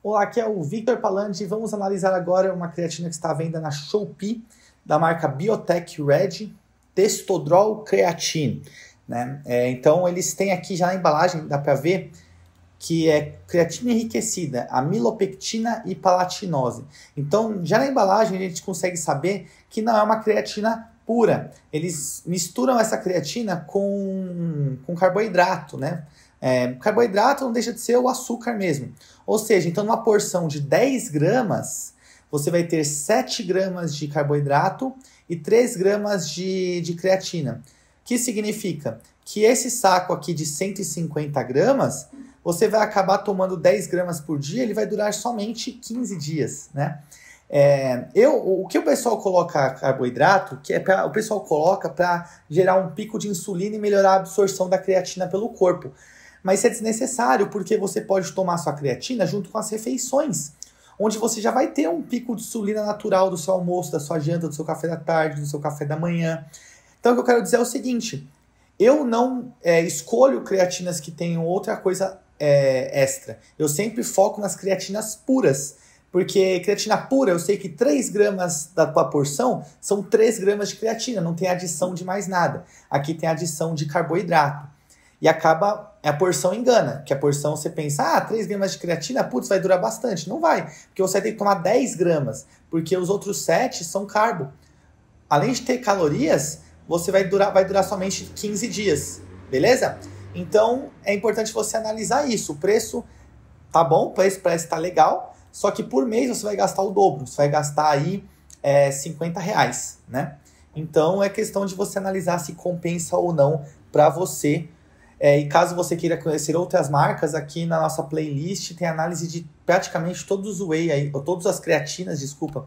Olá, aqui é o Victor Palandi e vamos analisar agora uma creatina que está à venda na Shopee da marca Biotech Red Testodrol Creatine. Né? É, então eles têm aqui já na embalagem, dá para ver, que é creatina enriquecida, amilopectina e palatinose. Então já na embalagem a gente consegue saber que não é uma creatina pura. Eles misturam essa creatina com, com carboidrato, né? É, carboidrato não deixa de ser o açúcar mesmo. Ou seja, então, numa porção de 10 gramas, você vai ter 7 gramas de carboidrato e 3 gramas de, de creatina. que significa? Que esse saco aqui de 150 gramas, você vai acabar tomando 10 gramas por dia, ele vai durar somente 15 dias, né? É, eu, o que o pessoal coloca carboidrato, que é pra, o pessoal coloca para gerar um pico de insulina e melhorar a absorção da creatina pelo corpo. Mas isso é desnecessário, porque você pode tomar sua creatina junto com as refeições, onde você já vai ter um pico de insulina natural do seu almoço, da sua janta, do seu café da tarde, do seu café da manhã. Então, o que eu quero dizer é o seguinte: eu não é, escolho creatinas que tenham outra coisa é, extra. Eu sempre foco nas creatinas puras porque creatina pura, eu sei que 3 gramas da tua porção são 3 gramas de creatina, não tem adição de mais nada. Aqui tem adição de carboidrato. E acaba, a porção engana, que a porção você pensa, ah, 3 gramas de creatina, putz, vai durar bastante. Não vai, porque você vai ter que tomar 10 gramas, porque os outros 7 são carbo. Além de ter calorias, você vai durar, vai durar somente 15 dias, beleza? Então é importante você analisar isso. O preço tá bom, o preço parece tá legal, só que por mês você vai gastar o dobro, você vai gastar aí é, 50 reais, né? Então é questão de você analisar se compensa ou não para você. É, e caso você queira conhecer outras marcas, aqui na nossa playlist tem análise de praticamente todos os whey aí, ou todas as creatinas, desculpa,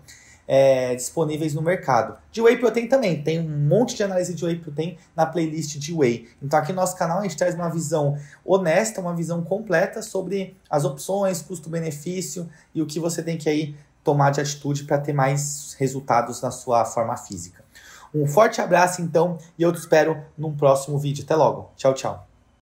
é, disponíveis no mercado. De Whey Protein também, tem um monte de análise de Whey Protein na playlist de Whey. Então aqui no nosso canal a gente traz uma visão honesta, uma visão completa sobre as opções, custo-benefício e o que você tem que aí tomar de atitude para ter mais resultados na sua forma física. Um forte abraço então e eu te espero num próximo vídeo. Até logo. Tchau, tchau.